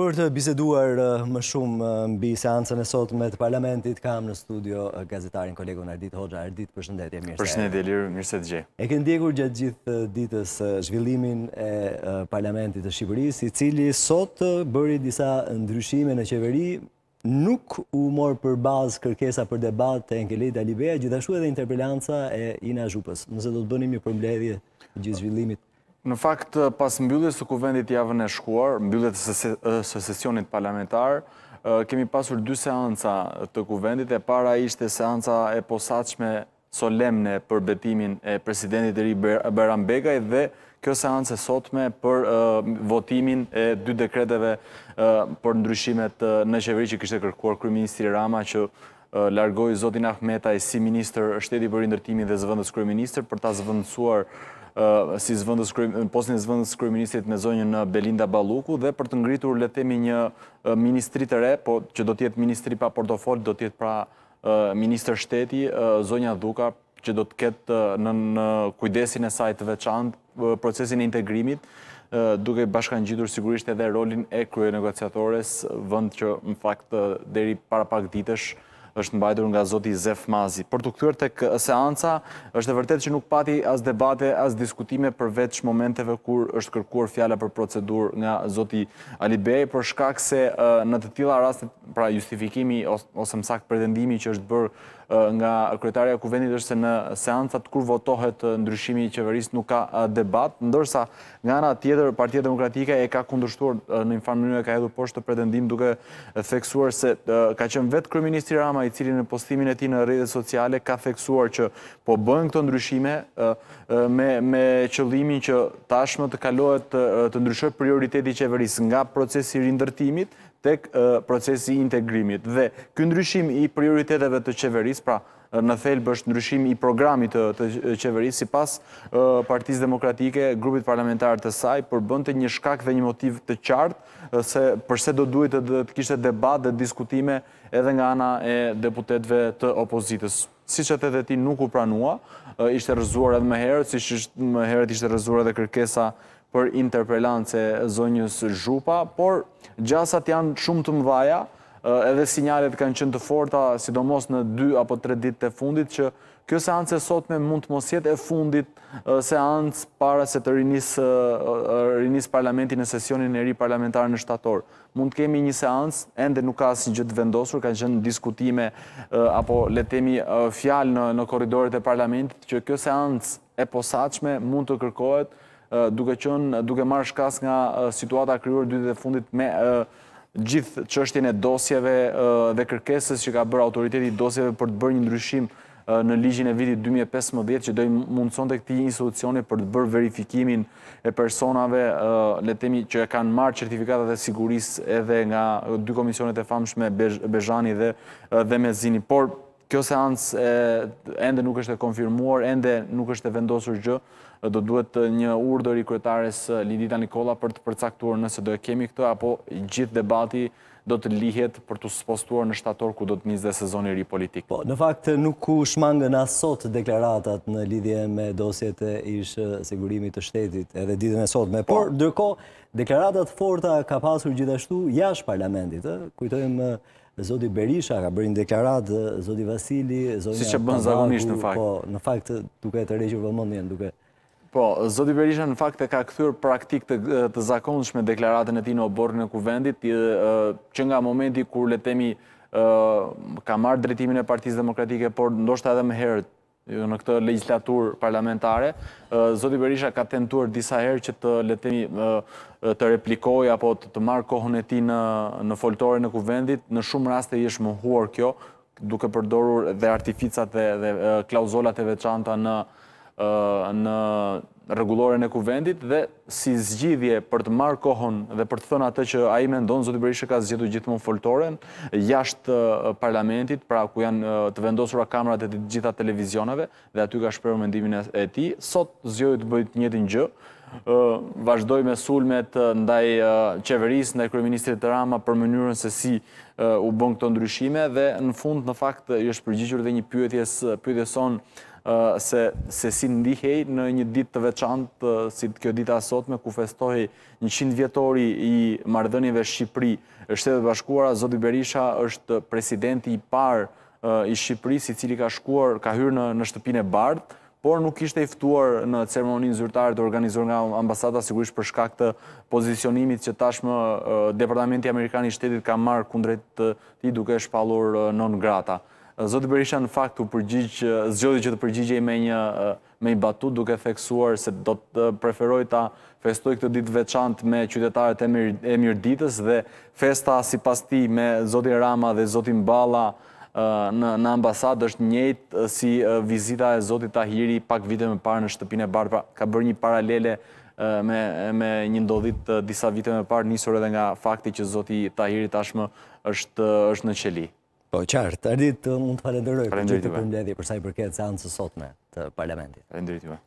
Për të biseduar eh, më shumë eh, mbi seancën e sot me të parlamentit, kam në studio eh, gazetarin kolegon Ardit Hoxha. Ardit, përshëndetje, mirëse. Përshëndetje, lirë, mirëse të gje. E kënë ndjekur gjatë gjithë ditës zhvillimin e parlamentit të Shqipëris, i cili sot bëri disa ndryshime në qeveri, nuk u morë për bazë kërkesa për debat të Enkelit Alibea, gjithashtu edhe interpellanca e Ina Zhupës. Nëse do të bënim një përmbledhje gjithë zhvillimit Në fakt, eh, pas mbyllet së kuvendit javën e shkuar, mbyllet së sesionit parlamentar, eh, kemi pasur dy seanca të kuvendit, e para ishte seanca e posaqme solemne për betimin e presidentit e ri Beran Begaj dhe kjo seance sotme për eh, votimin e dy dekreteve për ndryshimet në qeveri që kështë e kërkuar Kryministri Rama që largohi Zotin Ahmetaj si minister shteti për indërtimin dhe zëvëndës Kryministr për ta zëvëndësuar si zvëndës, posin e zvëndës kërëministrit me zonjën Belinda Baluku dhe për të ngritur letemi një ministri të re, po që do tjetë ministri pa portofol, do tjetë pra minister shteti, zonja Duka, që do të ketë në kujdesin e sajtë veçantë procesin e integrimit, duke bashkan gjithur sigurisht edhe rolin e kryo negociatores, vënd që në fakt deri para pak ditësh është mbajtur nga Zoti Zef Mazi. Për të këtër të seansa, është e vërtet që nuk pati as debate, as diskutime për veç momenteve kur është kërkuar fjala për procedur nga Zoti Alibej, për shkak se në të tila rastet, pra justifikimi ose mësak pretendimi që është bërë nga kretarja kuvendit është se në seansat kur votohet ndryshimi i qeveris nuk ka debat, ndërsa nga nga tjetër partijet demokratike e ka kundrështuar në informinu e ka edhu poshtë të pretendim duke theksuar se ka qenë vetë kërëministri Rama i cili në postimin e ti në redet sociale ka theksuar që po bëhen këto ndryshime me qëllimin që tashmë të kalohet të ndryshoj prioriteti qeveris nga procesi rindërtimit tek procesi integrimit. Dhe këndryshim i prioriteteve të qeveris, pra në thelbë është ndryshim i programit të qeveris, si pas partiz demokratike, grupit parlamentar të saj, përbënte një shkak dhe një motiv të qartë, se përse do duhet të kishtë debat dhe diskutime edhe nga ana e deputetve të opozitës si që të dhe ti nuk u pranua, ishte rëzuar edhe më herët, si që më herët ishte rëzuar edhe kërkesa për interpellance zonjës Zhupa, por gjasat janë shumë të mdhaja, Eh, edhe sinjalet kanë qënë të forta, sidomos në 2 apo 3 dit të fundit, që kjo seance sotme mund të mos jetë e fundit eh, seance para se të rinis eh, parlamentin në sesionin e ri parlamentar në shtator. Mund të kemi një seance, ende nuk ka si gjithë vendosur, kanë qënë diskutime apo letemi fjalë në koridorit e parlamentit, që kjo seance e posaqme mund të kërkohet duke duke marrë shkas nga situata kryurë dy dhe fundit me gjithë që është dosjeve dhe kërkesës që ka bërë autoriteti dosjeve për të bërë një ndryshim në ligjin e vitit 2015, që dojë mundëson të këti institucionit për të bërë verifikimin e personave, letemi që e kanë marë certifikatet dhe siguris edhe nga dy komisionet e famshme, Bejani dhe Mezini. Por, kjo seans ende nuk është e konfirmuar, ende nuk është e vendosur gjë, do duhet një urdër i kryetares Lidita Nikola për të përcaktuar nëse do e kemi këtë, apo gjithë debati do të lihet për të spostuar në shtator ku do të njëzë dhe sezoni ri politikë. Po, në fakt nuk ku shmangën asot deklaratat në lidhje me dosjet e ishë sigurimit të shtetit edhe ditën e sot me, po. por dërko deklaratat forta ka pasur gjithashtu jash parlamentit, kujtojmë Zoti Berisha ka bërë një deklaratë, Zoti Vasili, Zoti Si që bënë zagonisht në fakt. Po, në fakt, duke të rejqë për mëndjen, duke... Po, Zoti Berisha në fakt e ka këthyrë praktik të, të zakonshme deklaratën e ti në oborë në kuvendit, që nga momenti kur letemi ka marrë drejtimin e Partisë demokratike, por ndoshta edhe më herët, në këtë legislatur parlamentare. Zoti Berisha ka tentuar disa herë që të letemi të replikoj apo të marrë kohën e ti në foltore në kuvendit. Në shumë raste i është më huar kjo, duke përdorur dhe artificat dhe klauzolat e veçanta në në regulore e kuvendit dhe si zgjidhje për të marrë kohën dhe për të thënë atë që a i me ndonë Zotë Berisha ka gjithë gjithmonë foltoren jashtë parlamentit, pra ku janë të vendosura kamrat e të gjitha televizionave dhe aty ka shperu mendimin e ti. Sot zgjohi të bëjt njëtin gjë, vazhdoj me sulmet ndaj qeveris, ndaj kërëministri të rama për mënyrën se si u bën këto ndryshime dhe në fund në fakt jështë përgjigjur dhe një pyetjes, pyetjeson se si ndihej në një dit të veçantë si kjo dita sot me ku festohi një qindë vjetori i mardënjëve Shqipëri e shtetet bashkuara, Zoti Berisha është presidenti i parë i Shqipëri si cili ka shkuar, ka hyrë në shtëpine bardë, por nuk ishte iftuar në ceremoninë zyrtare të organizuar nga ambasata, sigurisht për të pozicionimit që tashmë Departamenti Amerikani i Shtetit ka marë kundrejt të ti duke shpalur non grata. Zotë Berisha në fakt u përgjigj, zgjodhi që të përgjigjej me një me i batu duke theksuar se do të preferoj ta festoj këtë ditë veçant me qytetarët e mirë ditës dhe festa si pas ti me Zotin Rama dhe Zotin Bala në ambasadë është njëjtë si vizita e Zotit Tahiri pak vite me parë në shtëpine barë, pra, ka bërë një paralele me një ndodhit disa vite me parë njësore dhe nga fakti që Zotit Tahiri tashmë është në qeli. Po, qartë, ardit, mund të falenderoj për gjithë të përmledhje përsa i përket se anësë sotme të parlamentit. Falenderit, ju me.